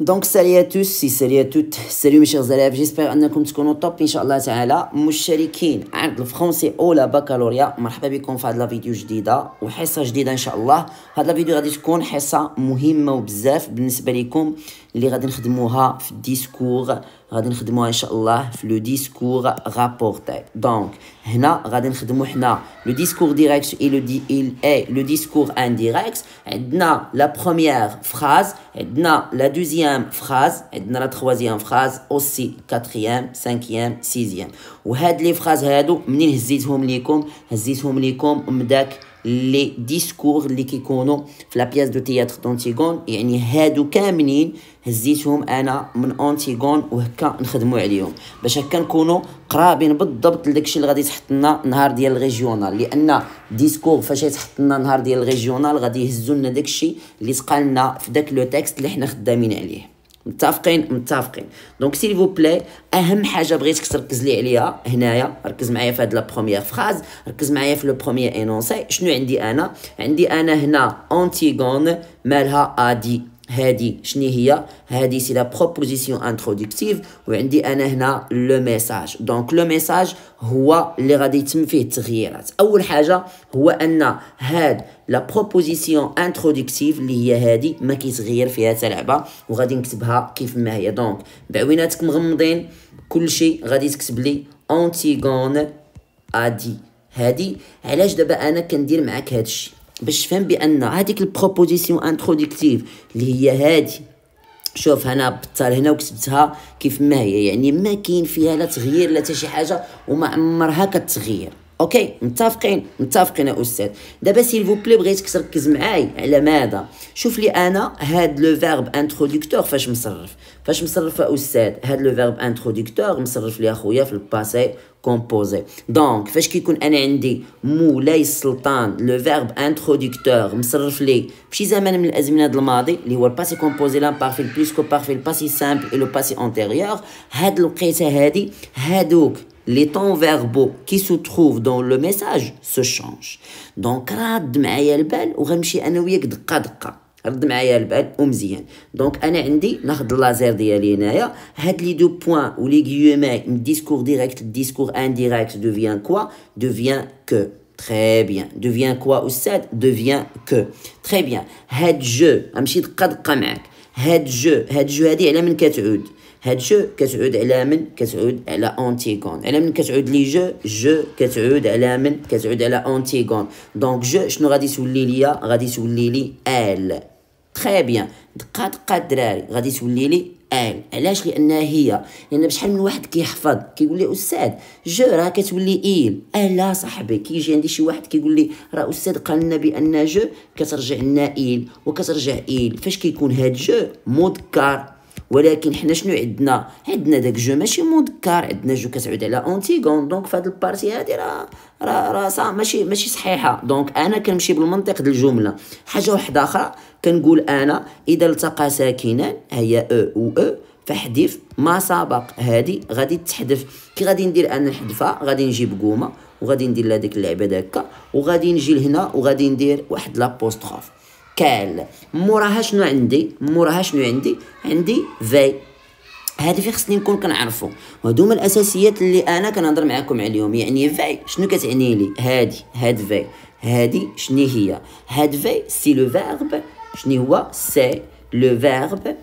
دونك سالي توس سي سالي توت سالي شيخ زلاف جيسبيغ انكم تكونوا توب ان شاء الله تعالى مشتركين عرض الفرونسي اولى بكالوريا مرحبا بكم في هاد لا فيديو جديده وحصه جديده ان شاء الله هاد لا فيديو غادي تكون حصه مهمه وبزاف بالنسبه لكم اللي غادي نخدموها في الديسكور غادي نخدموها ان شاء الله في لو ديسكور رابورتي دونك هنا غادي نخدمو حنا لو ديسكور ديريكت اي لو دي اي لو ديسكور انديريكت عندنا لا بروميير فراز عندنا لا دوزيام فراز عندنا لا تخوازيام فراز اوسي كاتريام سانكيام سيزيام وهاد لي فراز هادو منين هزيتهم ليكم هزيتهم ليكم من داك لي ديسكور اللي كيكونوا في لا بياس دو تياتر دونتيغون يعني هادو كاملين هزيتهم انا من اونتيغون وهكا نخدموا عليهم باش هكا نكونوا قرابين بالضبط لداكشي اللي غادي تحط لنا نهار ديال الريجيونال لان ديسكور فاش يتحط لنا نهار ديال الريجيونال غادي يهزوا لنا داكشي اللي تقال لنا في داك لو تيكست اللي حنا خدامين عليه متفقين متفقين دونك سيل فو بلاي اهم حاجه بغيتك تركز لي عليها هنايا ركز معايا في هاد لا بروميير فراز ركز معايا في لو بروميير انونسي شنو عندي انا عندي انا هنا انتيغون مالها ادي هادي شنو هي هادي سي لا بروبوزيسيون انتروديكتيف وعندي انا هنا لو ميساج دونك لو ميساج هو اللي غادي يتم فيه التغييرات اول حاجه هو ان هاد لا بروبوزيسيون انتروديكتيف اللي هي هادي ما كيتغير فيها حتى لعبه وغادي نكتبها كيف ما هي دونك بعويناتك مغمضين كلشي غادي تكتب لي اونتيغون ادي هادي علاش دابا انا كندير معاك هادشي باش تفهم بان هذيك البروبوزيسيون انتروديكتيف اللي هي هذه شوف انا بطال هنا وكتبتها كيف ما هي يعني ما كاين فيها لا تغيير لا حتى شي حاجه وما عمرها كتغير اوكي متفقين متفقين يا استاذ دابا سيل فو بلي بغيتك تركز معاي على ماذا شوف لي انا هاد لو فيرب انتروديكتور فاش مصرف فاش مصرف يا استاذ هاد لو فيرب انتروديكتور مصرف لي اخويا في الباسي composé. Donc, fais qui qu'on en indi, mou, lay, sultan, le verbe introducteur, m'srfli, fchis amen m'l'azmina de l'madi, li wal passé composé là, parfait, plus que parfait, le passé simple et le passé antérieur, had l'ukhise hadi, hadouk, les temps verbaux qui se trouvent dans le message se changent. Donc, rad m'ayel bel, ou remchi anouyek d'kadka. رد معايا البعد ومزيان دونك انا عندي ناخذ اللازير ديالي هنايا هاد لي دو بوين ولي غيومي ديسكور ديريكت ديسكور انديريكت دوفيان كوا دوفيان كو Très بيان دوفيان كوا استاد دوفيان كو Très بيان هاد جو غنمشي دقة دقة معاك. هاد جو هاد جو هادي على من كتعود؟ هاد جو كتعود على من؟ كتعود على اونتيغون على من كتعود لي جو؟ جو كتعود على من؟ كتعود على اونتيغون دونك جو شنو غادي تولي ليا؟ غادي تولي لي آل. تخي بيان دقه دقه الدراري غادي تولي لي ال علاش لانها هي لان بشحال من واحد كيحفظ كيقول لي استاذ جو راه كتولي ايل اه صاحبي كيجي عندي شي واحد كيقول لي راه استاذ قال لنا بان جو كترجع لنا ايل وكترجع ايل فاش كيكون هاد جو مذكر ولكن حنا شنو عندنا عندنا داك جو ماشي مذكر عندنا جو كتعود على اونتيغون دونك فهاد البارتي هادي راه راه را ماشي ماشي صحيحه دونك انا كنمشي بالمنطق ديال الجمله حاجه واحده اخرى كنقول انا اذا التقى ساكنان هي او و او فحذف ما سبق هادي غادي تحذف كي غادي ندير انا نحذفها غادي نجيب قومه وغادي ندير لها ديك اللعبه داكا وغادي نجي لهنا وغادي ندير واحد لابوستروف كال موراها شنو عندي موراها شنو عندي عندي في هذا فين خصني نكون كنعرفو وهادو هما الاساسيات اللي انا كنهضر معاكم عليهم يعني في شنو كتعني لي هادي هاد في هادي شنو هي هاد في سي لو فيرب شنو هو سي لو فيرب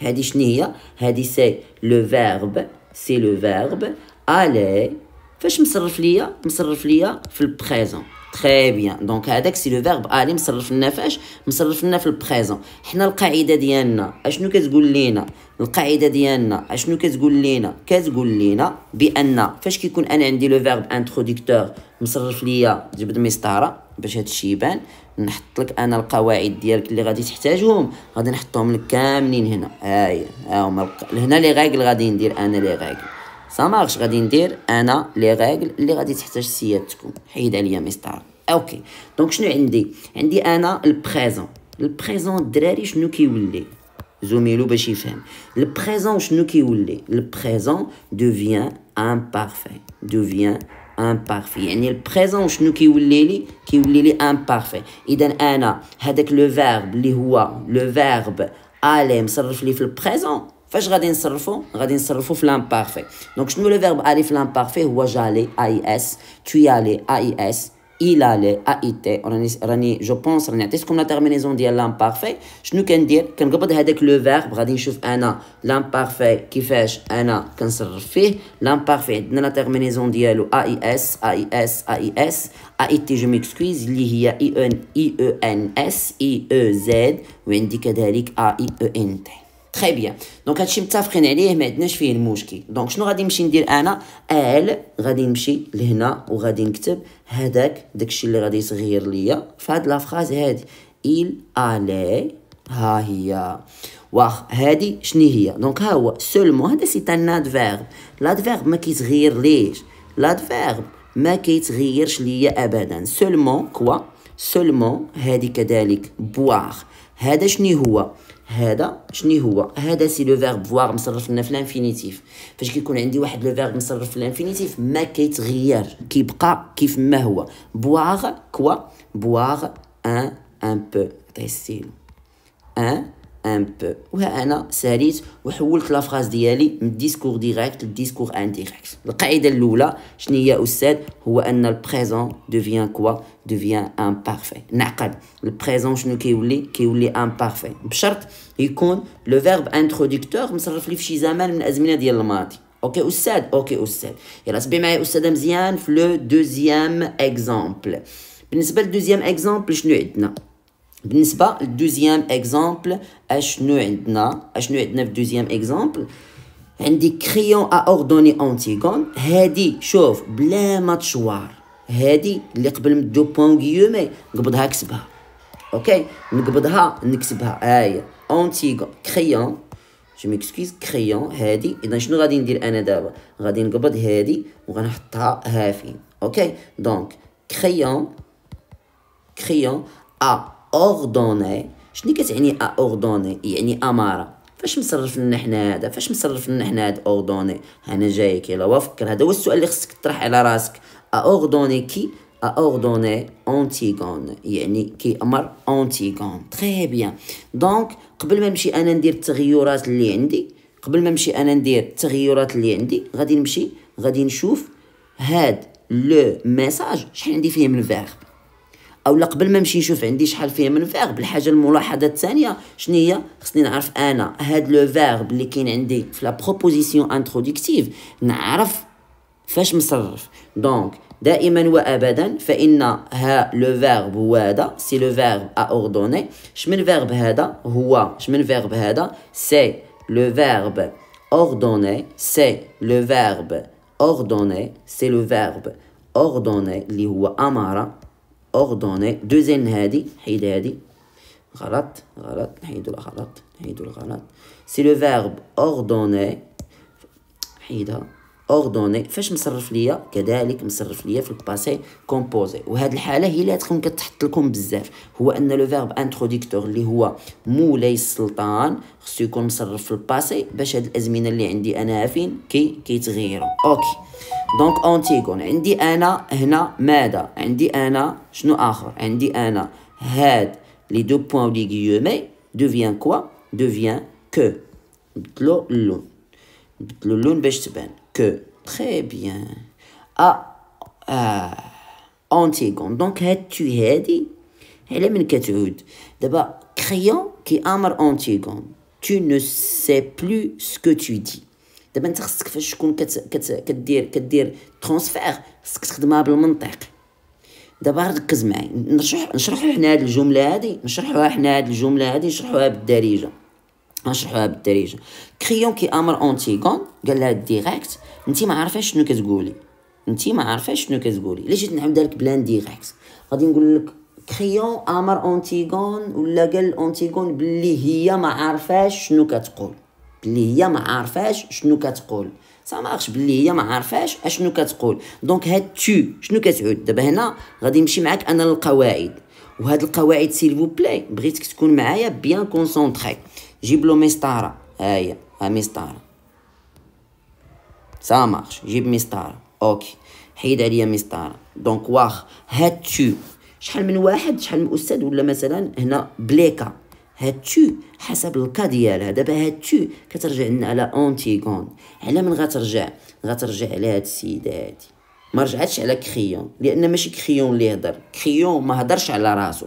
هادي شنو هي هادي سي لو فيرب سي لو فيرب الي فاش مصرف ليا مصرف ليا في البريزون تري بيان دونك هذاك سي لو فيرب الي مصرفنا فاش مصرفنا في البريزون حنا القاعده ديالنا اشنو كتقول لينا القاعده ديالنا اشنو كتقول لينا كتقول لينا بان فاش كيكون انا عندي لو فيرب انتروديكتور مصرف ليا جبد مسطره باش هادشي يبان نحط لك انا القواعد ديالك اللي غادي تحتاجهم غادي نحطهم لك كاملين هنا هاهي ها هما هنا لي غاكل غادي ندير انا لي غاكل صماغش غادي ندير انا لي ريغل اللي غادي تحتاج سيادتكم حيد عليا مسطر اوكي دونك شنو عندي عندي انا البريزون البريزون الدراري شنو كيولي زوميلو باش يفهم البريزون شنو كيولي البريزون دوفيان امبارفي دوفيان امبارفي يعني البريزون شنو كيولي لي كيولي لي امبارفي اذا انا هذاك لو فيرب اللي هو لو فيرب الي مصرف لي في البريزون Fais-je garder un parfait. Donc, le verbe parfait. Tu Il allait a été. On a a Je pense. On a qu'on a terminaison Je dire que le verbe un dans la terminaison Ais. Ais. Ais. A Je m'excuse. a e i e n s i e z. On dit e تري بيان دونك هادشي متفقين عليه ما عندناش فيه المشكل دونك شنو غادي نمشي ندير انا ال غادي نمشي لهنا وغادي نكتب هذاك داكشي اللي غادي يصغير ليا فهاد لا فراز هادي il allait ها هي واخ هادي شني هي دونك ها هو سولمون هذا سي ان ادفيرب لادفيرب ما كيتغير ليش لادفيرب ما كيتغيرش ليا ابدا سولمون كوا سولمون هادي كذلك بواغ هذا شني هو هذا شنو هو هذا سي لو فيرب فوار مصرف لنا في الانفينيتيف فاش كيكون عندي واحد لو فيرب مصرف في الانفينيتيف ما كيتغير كيبقى كيف ما هو بواغ كوا بواغ ان ان بو عطيه ان ان بو وها انا ساليت وحولت لافراز ديالي من ديسكور ديريكت للديسكور انديريكت القاعده الاولى شنو هي استاذ هو ان البريزون دوفيان كوا دوفيان ان بارفي نعقد البريزون شنو كيولي كيولي ان بارفي بشرط يكون لو فيرب انتروديكتور مصرف لي في شي زمان من الازمنه ديال الماضي اوكي استاذ اوكي استاذ يلا سبي معايا استاذه مزيان في لو دوزيام اكزومبل بالنسبه للدوزيام اكزومبل شنو عندنا N'est-ce pas Le deuxième exemple, h nu H.N.U. Edna, H.N.U. deuxième exemple, Andy crayon a ordonné Antigone, Hedi, chauffe, blé matchoir. Hedi, l'équipe de deux points guillemets, Gbodha Xba. Ok Gbodha Nixba, hey, Antigone, crayon, je m'excuse, crayon, Hedi, et dans ce radin dire Anadab, radin Gbod Hedi, ou Ranahta Hafin. Ok Donc, crayon, crayon a اوردوني شنو كتعني ا اوردوني يعني اماره فاش مصرف لنا حنا هذا فاش مصرف لنا حنا هاد اوردوني انا جايك يلا وافكر هذا هو السؤال اللي خصك تطرح على راسك ا اوردوني كي اوردوني ordonné Antigone يعني كيأمر أنتيغون تري بيان دونك قبل ما نمشي انا ندير التغيرات اللي عندي قبل ما نمشي انا ندير التغيرات اللي عندي غادي نمشي غادي نشوف هاد لو ميساج شحال عندي فيه من فيرب او قبل ما نمشي نشوف عندي شحال فيه من فيرب الحاجه الملاحظه الثانيه شنو هي خصني نعرف انا هاد لو فيرب اللي كاين عندي في لا بروبوزيسيون انتروديكتيف نعرف فاش مصرف دونك دائما وابدا فان ها لو فيرب هو هذا سي لو فيرب ا اوردوني شمن فيرب هذا هو شمن فيرب هذا سي لو فيرب اوردوني سي لو فيرب اوردوني سي لو فيرب اوردوني اللي هو اماره اوردوني دوزين هادي حيد هادي غلط غلط نحيدو الغلط نحيدو الغلط سي لو فيرب اوردوني حيدها اوردوني فاش مصرف ليا كذلك مصرف ليا في الباسي كومبوزي وهاد الحاله هي اللي غتكون كتحط لكم بزاف هو ان لو فيرب انتروديكتور اللي هو مولاي السلطان خصو يكون مصرف في الباسي باش هاد الازمنه اللي عندي انا فين كي كيتغيروا اوكي دونك اونتيغون عندي انا هنا ماذا عندي انا شنو اخر عندي انا هاد لي دو بوين لي غيومي دوفيان كوا دوفيان كو بدلو اللون بدلو اللون باش تبان que très bien à أنتيغون دونك هاد التي هادي على من كتعود دابا كريون كيامر أنتيغون tu ne sais plus ce que tu dis دابا انت خصك فاش تكون كت كت كدير كدير ترونسفير خصك تخدمها بالمنطق دابا ركز معايا نشرح نشرحو حنا هاد الجمله هادي نشرحوها حنا هاد الجمله هادي نشرحوها بالدارجه نشرحوها بالدارجه كريون كي امر اونتيغون قال لها ديريكت انت ما عارفاش شنو كتقولي انت ما عارفاش شنو كتقولي ليش جيت نعاود لك بلان ديريكت غادي نقول لك كريون امر اونتيغون ولا قال اونتيغون بلي هي ما عارفاش شنو كتقول بلي هي ما عارفاش شنو كتقول سا مارش بلي هي ما عارفاش اشنو كتقول دونك هاد تو شنو كتعود دابا هنا غادي نمشي معاك انا للقواعد وهاد القواعد سيل بلاي بغيتك تكون معايا بيان كونسونطري جيب له مسطره هاهي ها مسطره سا مارش جيب مسطره اوكي حيد عليا مسطره دونك واخ هات تو شحال من واحد شحال من استاذ ولا مثلا هنا بليكا تو حسب الكا ديالها دابا تو كترجع لنا على اونتيغون على من غترجع غترجع على هاد السيده هادي ما رجعتش على كخيون لان ماشي كخيون اللي هضر كخيون ما هضرش على راسو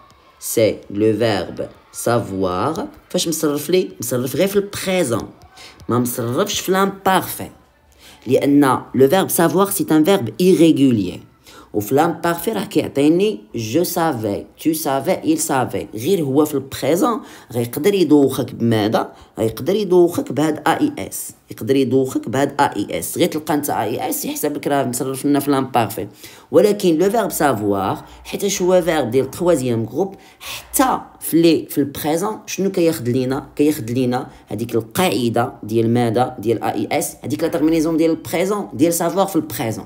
c'est le verbe savoir me me لي مصرف le présent. البريزون me مصرفش parfait. l'imparfait le verbe savoir c'est un verbe irrégulier وفي لامبارفي راه كيعطيني جو سافي تو سافي il سافي غير هو في البريزون غيقدر يدوخك بماذا غيقدر يدوخك بهاد اي اس يقدر يدوخك بهاد اي اس غير تلقى انت اي اس يحسب لك راه مصرف لنا في لامبارفي ولكن لو فيرب سافوار حيت هو فيرب ديال تخوازيام جروب حتى في لي في البريزون شنو كياخد لينا كياخد لينا هذيك القاعده ديال ماذا ديال اي اس هذيك لا تيرمينيزون ديال البريزون ديال سافوار في البريزون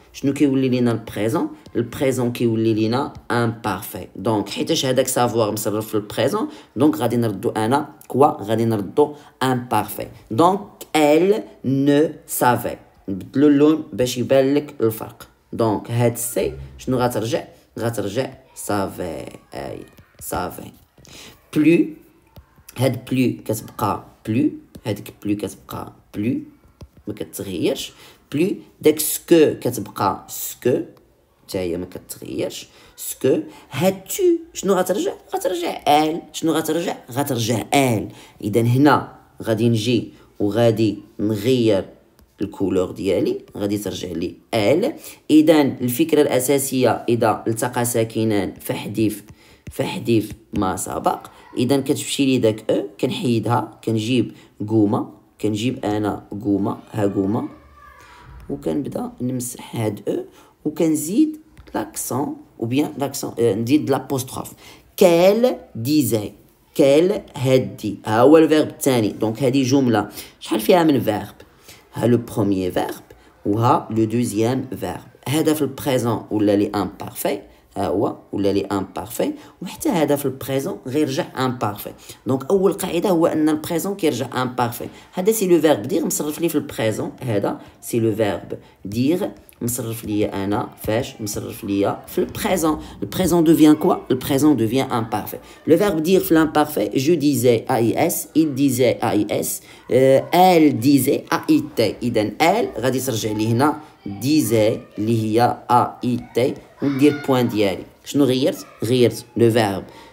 Je ne sais pas vous le présent. Le présent est imparfait. Donc, je ne sais pas si le présent. Donc, je ne sais pas si Donc, elle ne savait. le Je vous le présent. Donc, Je Je Plus, plus pas. plus plus pas. plus. plus ne بلو داك سكو كتبقى سكو حتى هي ما كتغيرش سكو هاد تو شنو غترجع غترجع ال شنو غترجع غترجع ال اذا هنا غادي نجي وغادي نغير الكولور ديالي غادي ترجع لي ال اذا الفكره الاساسيه اذا التقى ساكنان فحذف فحذف ما سبق اذا كتمشي لي داك او كنحيدها كنجيب قومه كنجيب انا قومه ها قومه Où qu'elle ait dit l'accent ou bien l'accent on dit l'apostrophe. Qu'elle disait. Qu'elle a dit. Ah ou le verbe tenni. Donc elle dit jumla. Je parle fin avec le verbe. le premier verbe ou a le deuxième verbe. Elle a fait le présent ou l'aller imparfait. Awa, ou l'alé imparfait. Ou hite, hada, f le présent, rirja imparfait. Donc, ou l'alkaïda, ou anna, le présent, rirja imparfait. Hada, c'est le verbe dire, m'serfli le présent. Hada, c'est le verbe dire, m'serfli le présent. Le présent devient quoi? Le présent devient imparfait. Le verbe dire, f l'imparfait, je disais ais, il disait ais, euh, elle disait aite. Iden, elle, on dit le point d'y aller. Je n'ai rien, rien, le verbe.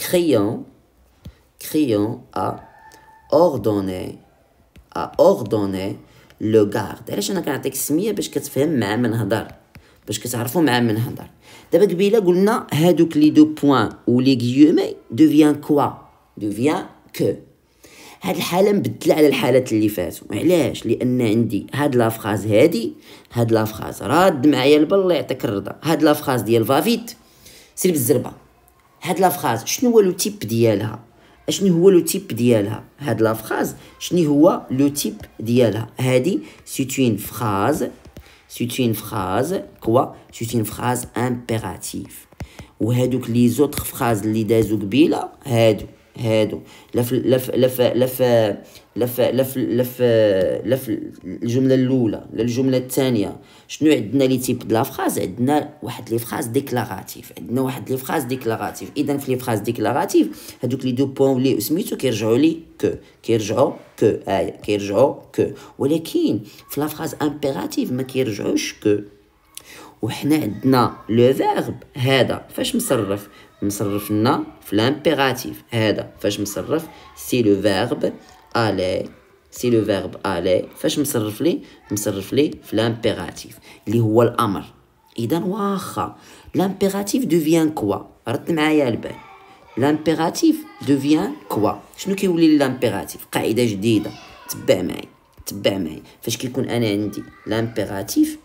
criant, criant à ordonner à ordonner لو غارد علاش انا كنعطيك السميه باش كتفهم مع من هضر باش كتعرفوا مع من هضر دابا قبيله قلنا هادوك لي دو بوين و لي غيومي دوفيان كوا دوفيان كو هاد الحاله مبدله على الحالات اللي فاتوا علاش لان عندي هاد لافخاز هادي هاد لافخاز راد معايا البل الله يعطيك الرضا هاد لافخاز ديال فافيت سير بالزربه هاد فراز شنو هو لو تيب ديالها شنو هو لو تيب ديالها هاد فراز شنو هو لو تيب ديالها هادي سي اون فراز سي فراز كوا سي اون فراز امبيراتيف وهادوك لي زوتر فراز اللي دازو قبيله هادو هادو لف لف لف لف لف لف لف لف الجمله الاولى للجمله الثانيه شنو عندنا لي تيب د لافراز عندنا واحد لي فراز ديكلاراتيف عندنا واحد لي فراز ديكلاراتيف اذا في لي فراز ديكلاراتيف هادوك لي دو بوين لي سميتو كيرجعوا لي كو كيرجعوا كو ايا كيرجعوا كو ولكن في فراز امبيراتيف ما كيرجعوش كو وحنا عندنا لو فيرب هذا فاش مصرف مصرفنا في لامبيراتيف هذا فاش مصرف سي لو فيرب الي سي لو فيرب الي فاش مصرف لي مصرف لي في لامبيراتيف اللي هو الامر اذا واخا لامبيراتيف دوفيان كوا رد معايا البال لامبيراتيف دوفيان كوا شنو كيولي لامبيراتيف قاعده جديده تبع معي تبع معي فاش كيكون انا عندي لامبيراتيف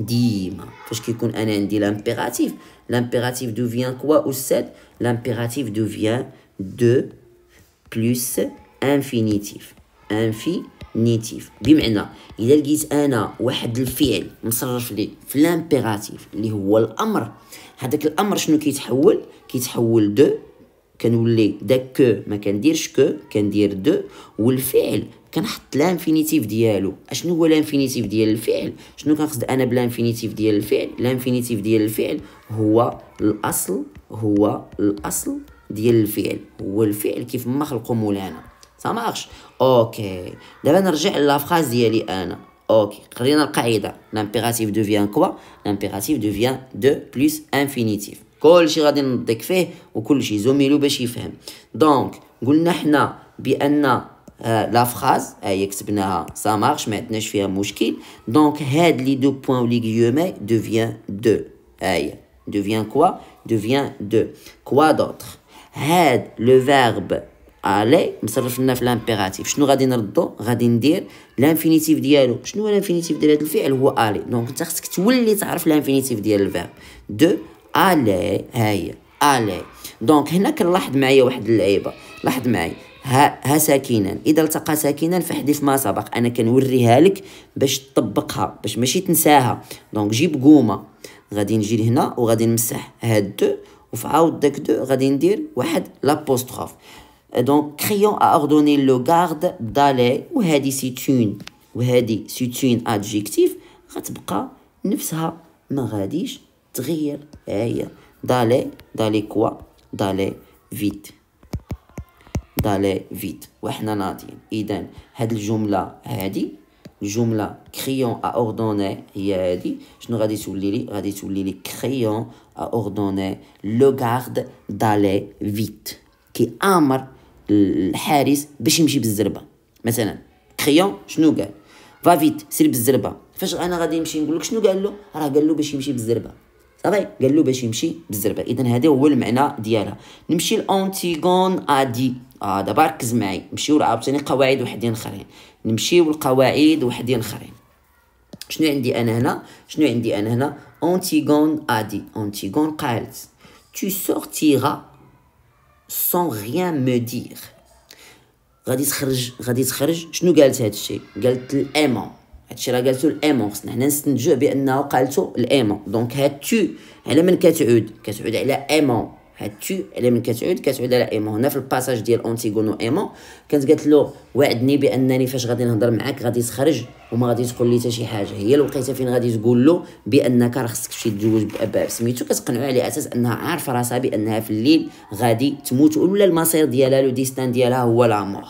ديما فاش كيكون انا عندي لامبيراتيف لامبيراتيف دو فيان كوا استاذ لامبيراتيف دو فيان دو بلوس انفينيتيف انفينيتيف بمعنى الا لقيت انا واحد الفعل مصرف لي في لامبيراتيف اللي هو الامر هذاك الامر شنو كيتحول كيتحول دو كنولي داك كو ما كنديرش كو كندير دو والفعل كنحط لانفينيتيف ديالو اشنو هو لانفينيتيف ديال الفعل شنو كنقصد انا بلانفينيتيف ديال الفعل لانفينيتيف ديال الفعل هو الاصل هو الاصل ديال الفعل هو الفعل كيف ما خلقو مولانا سامارش اوكي دابا نرجع لافراز ديالي انا اوكي قرينا القاعده لامبيراتيف دوفيان كوا لامبيراتيف دوفيان دو بلس انفينيتيف كلشي غادي نضيك فيه وكلشي زوميلو باش يفهم دونك قلنا حنا بان Euh, la phrase, ça marche, maintenant je fais un mouchkil. Donc, head, les deux points, les guillemets, devient deux. Devient quoi Devient deux. Quoi d'autre Head, le verbe aller, nous avons l'impératif. Je nous ai dit, dire l'infinitif dialogue. Je nous l'infinitif de l'être fait, elle va aller. Donc, c'est ce que tu l'infinitif de le verbe. De, aller, aller. Donc, il y a une peu avec temps, il y a un ها, ها ساكنا اذا التقى ساكنا فحذف ما سبق انا كنوريها لك باش تطبقها باش ماشي تنساها دونك جيب قومه غادي نجي لهنا وغادي نمسح هاد دو وفي عاود داك دو غادي ندير واحد لابوستروف دونك كريون ا اوردوني لو غارد دالي وهادي سيتون وهادي سيتون ادجيكتيف غتبقى نفسها ما غاديش تغير هي دالي دالي كوا دالي فيت دالي فيت وحنا ناضيين اذا هاد الجمله هادي الجمله كريون ا اوردوني هي هادي شنو غادي تولي لي غادي تولي لي كريون ا اوردوني لو غارد دالي فيت كي امر الحارس باش يمشي بالزربه مثلا كريون شنو قال فا فيت سير بالزربه فاش انا غادي نمشي نقول لك شنو قال له راه قال له باش يمشي بالزربه صافي طيب، قال له باش يمشي بالزربه اذا هذا هو المعنى ديالها نمشي لانتيغون ادي اه دابا ركز معاي نمشيو عاوتاني قواعد وحدين اخرين نمشيو لقواعد وحدين اخرين شنو عندي انا هنا شنو عندي انا هنا انتيغون ادي انتيغون قالت tu sortiras sans rien me dire غادي تخرج غادي تخرج شنو قالت هذا الشيء قالت الامان هادشي راه قالتو الايمون خصنا هنا نستنتجوه بانه قالتو الايمون دونك هاد تو على من كتعود كتعود على ايمون هاد تو على من كتعود كتعود على ايمون هنا في الباساج ديال اونتيغون وايمون كانت قالت له وعدني بانني فاش غادي نهضر معاك غادي تخرج وما غادي تقول لي حتى شي حاجه هي الوقيته فين غادي تقول له بانك راه خصك تمشي تزوج باب سميتو كتقنعو على اساس انها عارفه راسها بانها في الليل غادي تموت ولا المصير ديالها لو ديستان ديالها هو لامور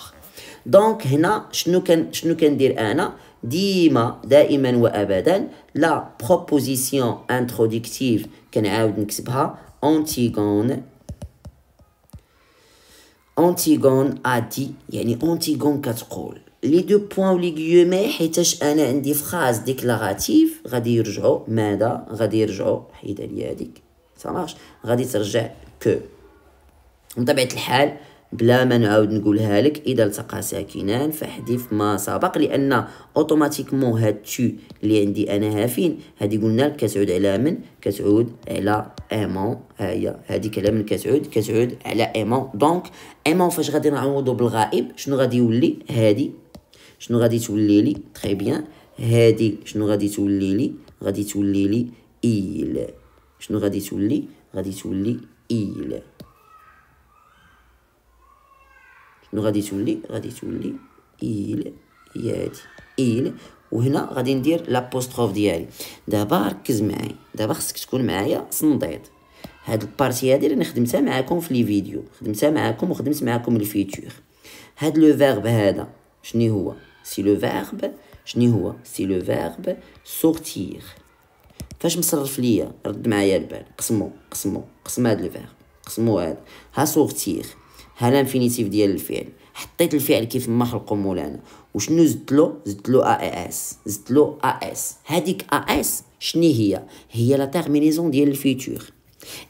دونك هنا شنو كان شنو كندير انا ديما دائما وابدا لا بروبوزيسيون انتروديكتيف كنعاود نكتبها اونتيغون اونتيغون ادي يعني اونتيغون كتقول لي دو بوين ولي غيومي حيتاش انا عندي فراز ديكلاراتيف غادي يرجعوا ماذا غادي يرجعوا حيد عليا هذيك صماش غادي ترجع كو بطبيعه الحال بلا ما نعاود نقولها لك اذا التقى ساكنان فاحذف ما سبق لان اوتوماتيكمون هاد تو اللي عندي انا ها فين هادي قلنا لك كتعود على من كتعود على ايمون ها هي هادي كلام كتعود كتعود على ايمون دونك ايمون فاش غادي نعوضو بالغائب شنو غادي يولي هادي شنو غادي تولي لي تري بيان هادي شنو غادي تولي لي غادي تولي لي ايل شنو غادي تولي غادي تولي ايل شنو غادي تولي غادي تولي إل هي هادي إل وهنا غادي ندير لابوستروف ديالي دابا ركز معايا دابا خصك تكون معايا صنديط هاد البارتي هادي راني خدمتها معاكم في لي فيديو خدمتها معاكم وخدمت معاكم الفيتور هاد لو فيرب هذا شنو هو سي لو فيرب شنو هو سي لو فيرب سورتير فاش مصرف ليا رد معايا البال قسمو قسمو قسم هاد لو فيرب قسمو هاد ها سورتير ها الانفينيتيف ديال الفعل حطيت الفعل كيف ما خلقو مولانا وشنو زدت له زدت له ا اس زدت له ا اس هذيك ا اس شني هي هي لا تيرمينيزون ديال الفيتور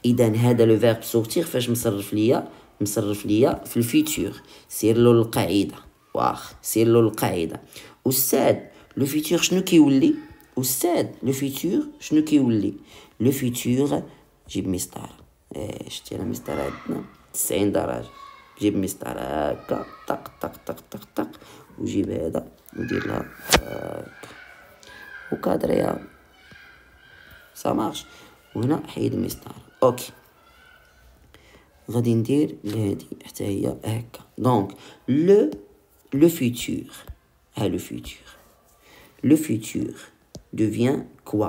اذا هذا لو فيرب سورتير فاش مصرف ليا مصرف ليا في الفيتور سير له القاعده واخ سير له القاعده استاذ لو فيتور شنو كيولي استاذ لو فيتور شنو كيولي لو فيتور جيب مسطره اه شتي راه مسطره عندنا 90 درجه جيب مسطره هكا طق طق طق طق طق وجيب هذا ودير لها هكا آه، وكادريها سا مارش وهنا حيد المسطره اوكي غادي ندير لهادي حتى هي هكا دونك لو لو فيتور ها لو فيتور لو فيتور دوفيان كوا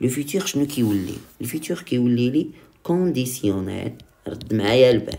لو فيتور شنو كيولي الفيتور كيولي لي كونديسيونيل رد معايا البال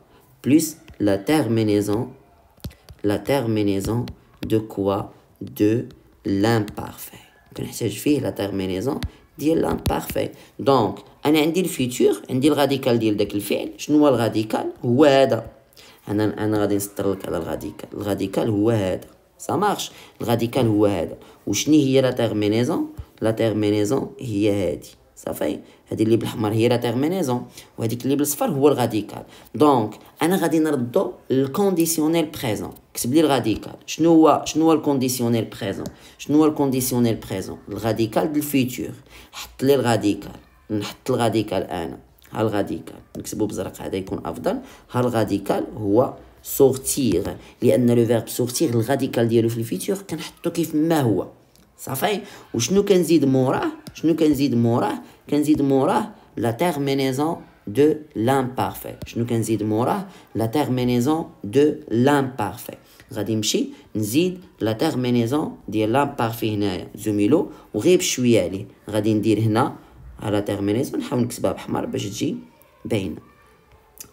plus la terminaison, la terminaison de quoi De l'imparfait. Connaissez-je la terminaison de l'imparfait Donc, un a le futur, on dit le radical de l'écrit, je n'ai pas le radical, ouais. On a un radical, le radical, le radical, ouais. Ça marche, le radical, ouais. Ou je n'ai la terminaison, la terminaison, il est. صافي هذه اللي بالاحمر هي لا تيرمينيزون وهذيك اللي بالصفر هو الغاديكال دونك انا غادي نردو للكونديسيونيل بريزون كتب لي الغاديكال شنو هو شنو هو الكونديسيونيل بريزون شنو هو الكونديسيونيل بريزون الغاديكال ديال الفيتور حط لي الغاديكال نحط الغاديكال انا ها الغاديكال نكتبو بزرق هذا يكون افضل ها الغاديكال هو سورتيغ لان لو فيرب سورتيغ الغاديكال ديالو في الفيتور كنحطو كيف ما هو صافي وشنو كنزيد موراه شنو كنزيد موراه كنزيد موراه لا تيرمينيزون دو لامبارفي شنو كنزيد موراه لا تيرمينيزون دو لامبارفي غادي نمشي نزيد لا تيرمينيزون ديال لامبارفي هنايا زوميلو وغير بشويه عليه غادي ندير هنا على تيرمينيزون نحاول نكتبها بحمر باش تجي باينه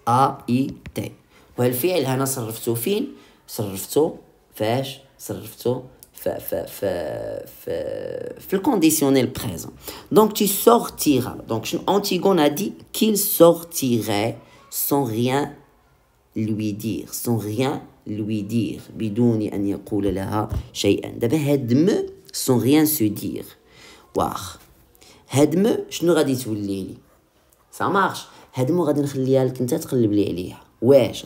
ا اي تي وهالفعل هنا صرفتو فين صرفتو فاش صرفتو Le conditionnel présent. Donc tu sortiras. Donc Antigone a dit qu'il sortirait sans rien lui dire. Sans rien lui dire. Bidouni, on y a un peu de la sans rien se dire. Ouah. Il y a un peu de ça sans rien se dire. Ça marche. Il y a un peu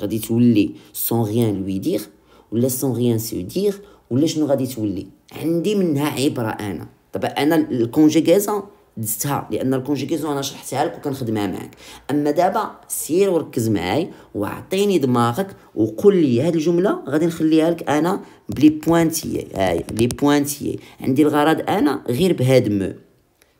de me sans rien lui dire. Ou il sans rien se dire. ولا شنو غادي تولي عندي منها عبره انا طبعا انا الكونجيكيزون دزتها لان الكونجيكيزون انا شرحتها لك وكنخدمها معاك اما دابا سير وركز معايا وعطيني دماغك وقول لي هاد الجمله غادي نخليها لك انا بلي بوانتيي هاي بلي بوانتيي عندي الغرض انا غير بهاد مو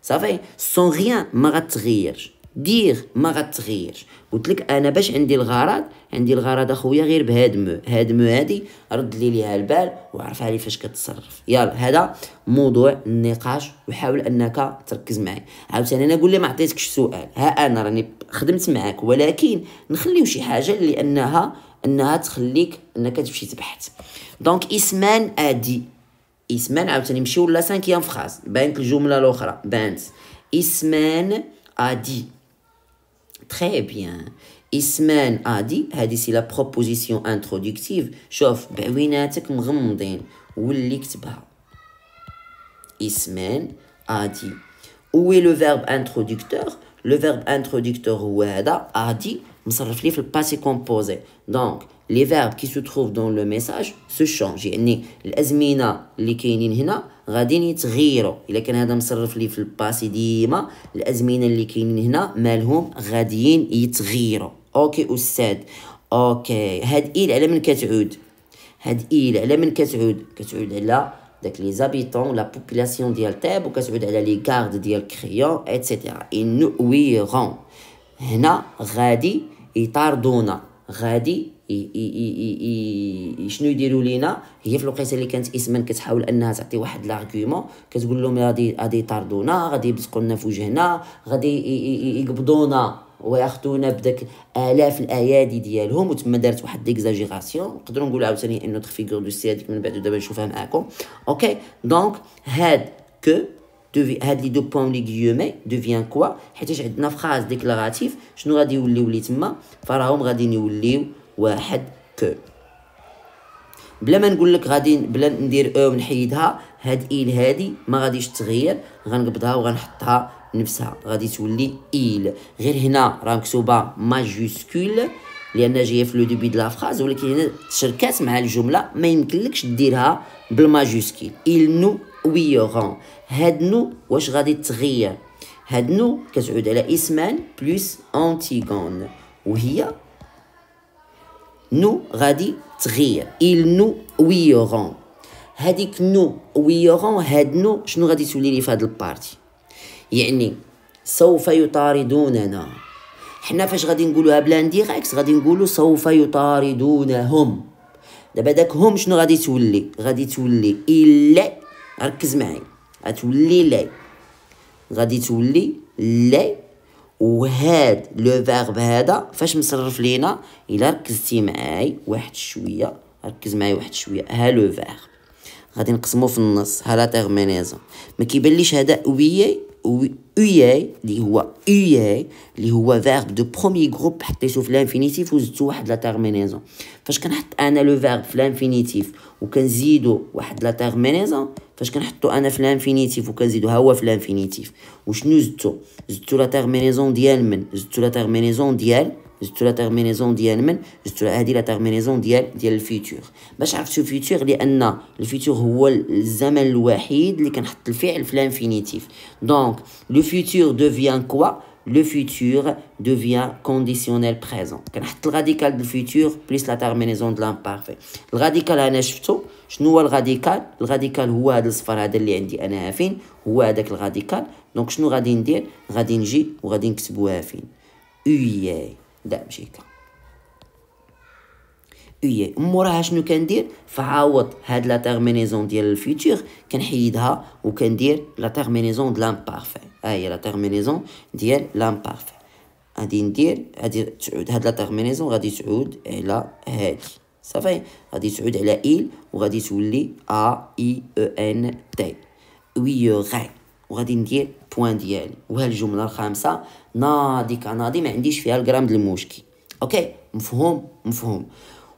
صافي سون غيان ما غتغيرش دير ما غتغيرش قلت لك انا باش عندي الغرض عندي الغرض اخويا غير بهاد مو هاد مو هادي رد لي ليها البال وعرف علي فاش كتصرف يلا هذا موضوع النقاش وحاول انك تركز معايا عاوتاني انا قول لي ما عطيتكش سؤال ها انا راني خدمت معاك ولكن نخليو شي حاجه لانها انها تخليك انك تمشي تبحث دونك اسمان ادي اسمان عاوتاني نمشيو لا سانكيام فراز بانت الجمله الاخرى بانت اسمان ادي Très bien. Isman a dit, c'est la proposition introductive. شوف ou' vous واللي كتبها. Isman a dit. Où est le verbe introducteur Le verbe introducteur ou a dit, passé composé. Donc, les verbes qui se trouvent dans le message se changent. Né. غاديين يتغيروا الا كان هذا مصرف لي في الباسي ديما الازمنه اللي كاينين هنا مالهم غاديين يتغيروا اوكي استاذ اوكي هاد ايل على من كتعود هاد ايل على من كتعود كتعود على داك لي زابيتون لا بوبولاسيون ديال تاب طيب، وكتعود على لي كارد ديال كريون اتسيتيرا ينويرون هنا غادي يطاردونا غادي ي ي ي ي شنو يديروا لينا هي في الوقيته اللي كانت اسما كتحاول انها تعطي واحد لاغيومون كتقول لهم غادي غادي يطاردونا غادي يبزقوا لنا في وجهنا غادي يقبضونا وياخذونا بداك الاف الايادي ديالهم وتما دارت واحد ديكزاجيراسيون نقدروا نقولوا عاوتاني انه تخفيغور دو سي هذيك من بعد دابا نشوفها معاكم اوكي دونك هاد كو هاد لي دو بوان لي غيومي دوفيان كوا حيتاش عندنا فراز ديكلاراتيف شنو غادي يوليو لي تما فراهم غادي يوليو واحد كو بلا ما نقول لك غادي بلا ندير او نحيدها هاد ايل هادي ما غاديش تغير غنقبضها وغنحطها نفسها غادي تولي ايل غير هنا راه مكتوبه ماجوسكول لان جايه في لو دوبي دو لا فراز ولكن هنا تشركات مع الجمله ما يمكنلكش ديرها بالماجوسكيل ايل نو ويغون هاد نو واش غادي تغير هاد نو كتعود على اسمان بلوس انتيغون وهي نو غادي تغيير إل نو ويغون هذيك نو ويغون هاد نو شنو غادي تولي لي في هاد البارتي يعني سوف يطاردوننا حنا فاش غادي نقولوها بلان ديريكت غادي نقولو سوف يطاردونهم دابا داك هم شنو غادي تولي غادي تولي الا ركز معايا غتولي لي غادي تولي لي وهاد لو فيرب هذا فاش مصرف لينا الا ركزتي معايا واحد شويه ركز معايا واحد شويه ها لو فيرب غادي نقسمو في النص ها لا تيرمينيزون ما كيبانليش هذا وي وي اللي هو اي اللي هو فيرب دو برومي جروب حطيتو في لانفينيتيف وزدتو واحد لا تيرمينيزون فاش كنحط انا لو فيرب في لانفينيتيف وكنزيدو واحد لا تيرمينيزون فاش كنحطو انا في لانفينيتيف وكنزيدو ها هو في لانفينيتيف وشنو زدتو زدتو لا تيرمينيزون ديال من زدتو لا تيرمينيزون ديال جبتوا لا تيرمينيزون ديال من جبتوا هذه لا تيرمينيزون ديال ديال الفيتور باش عرفتو فيتور لان الفيتور هو الزمن الوحيد اللي كنحط الفعل في لانفينيتيف دونك لو فيتور دوفيان كوا le futur devient conditionnel présent. كنحط radical du فيتور plus la terminaison de l'imparfait. Le radical, أنا شنو هو الراديكال الراديكال هو هذا الصفر هذا اللي عندي انا فين هو هذاك الراديكال دونك شنو غادي ندير غادي نجي وغادي نكتبوها فين اي لا ماشي هكا اي موراها شنو كندير فعاوض هاد لا تيرمينيزون ديال الفيتور كنحيدها وكندير لا تيرمينيزون د لامبارفي ها هي لا تيرمينيزون ديال لامبارفي غادي ندير غادي تعود هاد لا تيرمينيزون غادي تعود على هادي صافي غادي تعود على ايل وغادي تولي ا اي او ان تي ويغي وغادي ندير بوان ديالي وهالجمله الخامسه نادي كنادي ما عنديش فيها الجرام ديال المشكل اوكي مفهوم مفهوم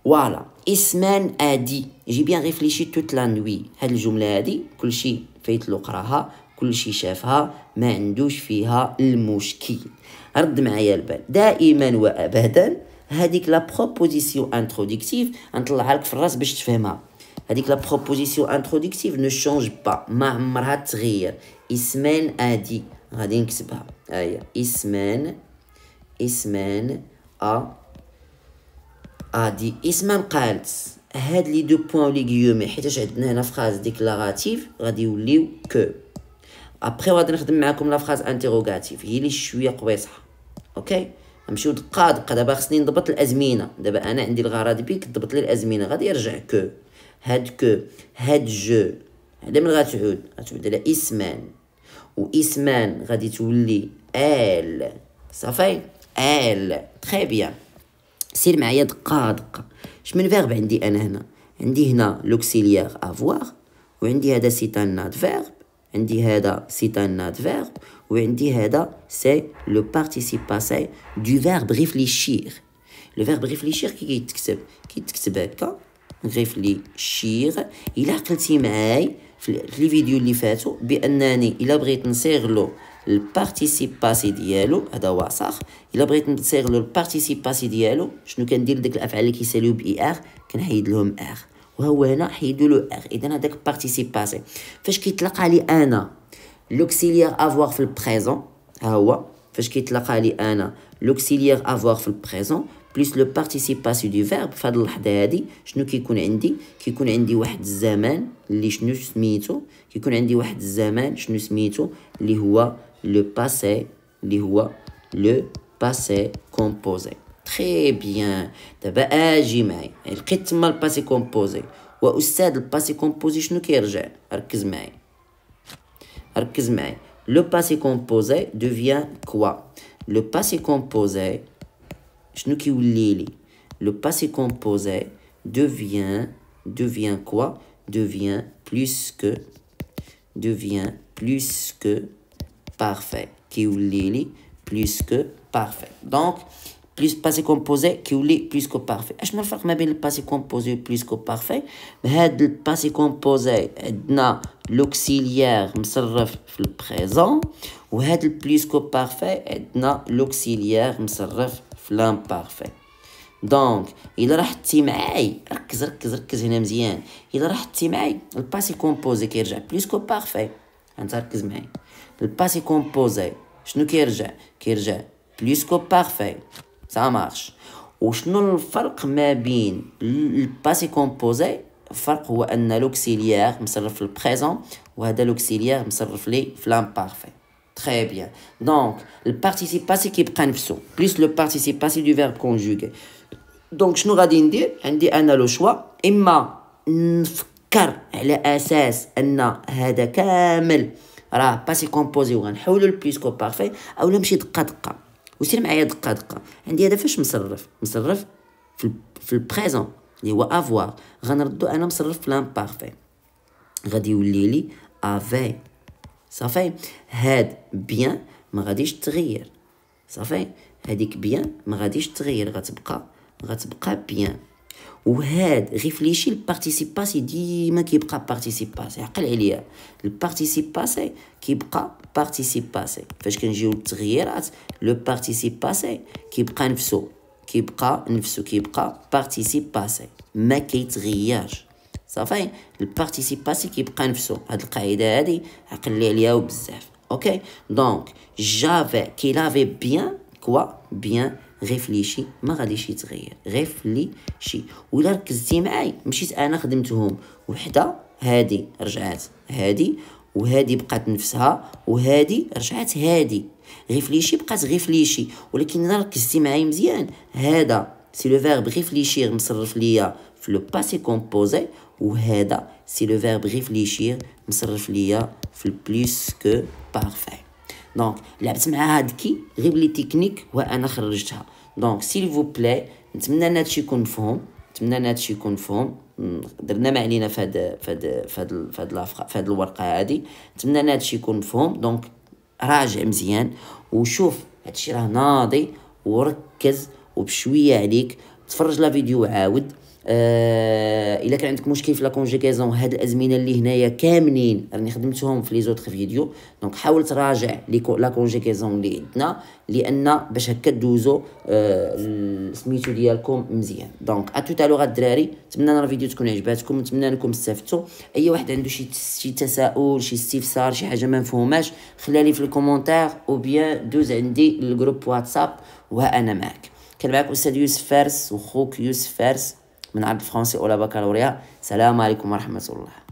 فوالا اسمان ادي جي بيان ريفليشي توت لا نوي هاد الجمله هادي كلشي فايتلو قراها كلشي شافها ما عندوش فيها المشكل رد معايا البال دائما وابدا هذيك لا بروبوزيسيون انتروديكتيف نطلعها لك في الراس باش تفهمها هذيك لا بروبوزيسيون انتروديكتيف نو شونج با ما عمرها تغير اسمان ادي غادي نكتبها هيا اسمان اسمان ا ادي اسمان قالت هاد لي دو بوين لي غيومي حيتاش عندنا هنا فراز ديكلاراتيف غادي يوليو كو ابخي غادي نخدم معاكم لا فراز انتيغوغاتيف هي لي شويه قويصحه اوكي نمشيو دقه دقه دابا خصني نضبط الازمنه دابا انا عندي الغرض بيك ضبط لي الازمنه غادي يرجع كو هاد كو هاد جو هذا من غتعود غتعود على اسمان واسمان غادي تولي ال صافي ال تري بيان سير معايا دقه دقه شمن فيرب عندي انا هنا عندي هنا لوكسيليير افوار وعندي هذا سيت ان فيرب عندي هذا سيت ان و وعندي هذا سي لو بارتيسيب باسي دو فيرب ريفليشير لو فيرب ريفليشير كي كيتكتب كيتكتب هكا نضيف لي شيغ الا عقلتي معاي في لي فيديو اللي فاتوا بانني الا بغيت نصيغلو البارتيسيب باسي ديالو هذا هو صح الا بغيت نصيغلو البارتيسيب باسي ديالو شنو كندير ديك الافعال اللي كيساليو باي ار كنحيد لهم ار وهو هنا حيدوا له ار اذا هذاك بارتيسيب باسي فاش كيطلق لي انا لوكسيليير افوار في البريزون ها هو فاش كيطلق لي انا لوكسيليير افوار في البريزون بليس لو بارتيسيب دو فيرب في هاد اللحظه هادي شنو كيكون عندي كيكون عندي واحد الزمان اللي شنو سميتو كيكون عندي واحد الزمان شنو سميتو اللي هو لو باسي اللي هو لو باسي كومبوزي تري بيان دابا اجي معايا لقيت تما الباسي كومبوزي واستاذ الباسي كومبوزي شنو كيرجع ركز معايا ركز معايا لو باسي كومبوزي دوفيان كوا لو باسي كومبوزي Je ou Le passé composé devient, devient quoi Devient plus que, devient plus que parfait. Ki ou plus que parfait. Donc, plus passé composé, qui plus que parfait. Je me fais même le passé composé plus que parfait. le passé composé, l'auxiliaire, le présent. Ou le plus que parfait, l'auxiliaire, le présent. في دونك الا رحتي معاي ركز ركز ركز هنا مزيان الا رحتي معاي الباسي كومبوزي كيرجع بلوس كو بارفي انت ركز معايا الباسي كومبوزي شنو كيرجع كيرجع بلوس كو بارفي سا مارش وشنو الفرق ما بين الباسي كومبوزي الفرق هو ان لوكسيليير مصرف في البريزون وهذا لوكسيليير مصرف لي فلام بارفي Très bien. Donc, le participe passé qui prend le plus le participe passé du verbe conjugué. Donc, je nous dire, on a le choix. Imma, نفكر على on a le كامل راه a le choix. On a le choix. On a وسير معايا On a عندي هذا فاش مصرف مصرف في On a le choix. On مصرف في l'imparfait. غادي يولي lili avait صافي هاد بيان ما غاديش تغير صافي هاديك بيان ما غاديش تغير غتبقى غتبقى بيان وهاد ريفليشي البارتيسيب باسي ديما كيبقى بارتيسيب باسي عقل عليا البارتيسيب باسي كيبقى بارتيسيب باسي فاش كنجيو للتغييرات لو بارتيسيب باسي كيبقى نفسو كيبقى نفسو كيبقى بارتيسيب باسي ما كيتغيرش صافي البارتيسيباسي كيبقى نفسو هاد القاعده هادي عقل لي عليها بزاف اوكي دونك جافي كي لافي بيان كوا بيان غيفليشي ما غاديش يتغير غيفليشي ولا ركزتي معاي مشيت انا خدمتهم وحده هادي رجعات هادي وهادي بقات نفسها وهادي رجعات هادي غيفليشي بقات غيفليشي ولكن الا ركزتي معايا مزيان هذا سي لو فيرب غيفليشير مصرف ليا في لو باسي كومبوزي وهذا سي لو فيرب ريفليشير مصرف ليا في البليس كو بارفاي دونك لعبت معاها هادكي غير بلي تكنيك وانا خرجتها دونك سيل فو بلاي نتمنى ان هادشي يكون مفهوم نتمنى ان هادشي يكون مفهوم درنا ما علينا فهاد فهاد فهاد فهاد فهاد الورقه هادي نتمنى ان هادشي يكون مفهوم دونك راجع مزيان وشوف هادشي راه ناضي وركز وبشويه عليك تفرج لا فيديو عاود آه الا كان عندك مشكل في لا كونجيكيزون هاد الازمنه اللي هنايا كاملين راني خدمتهم في لي زوتر فيديو دونك حاول تراجع لا كونجيكيزون اللي عندنا لان باش هكا دوزو آه سميتو ديالكم مزيان دونك ا توت الوغ الدراري نتمنى ان الفيديو تكون عجباتكم نتمنى انكم استفدتوا اي واحد عنده شي شي تساؤل شي استفسار شي حاجه ما مفهوماش خلالي في الكومونتير او بيان دوز عندي الجروب واتساب وانا معك كان معك استاذ يوسف فارس وخوك يوسف فارس من عبد فرنسي أولا بكالوريا سلام عليكم ورحمة الله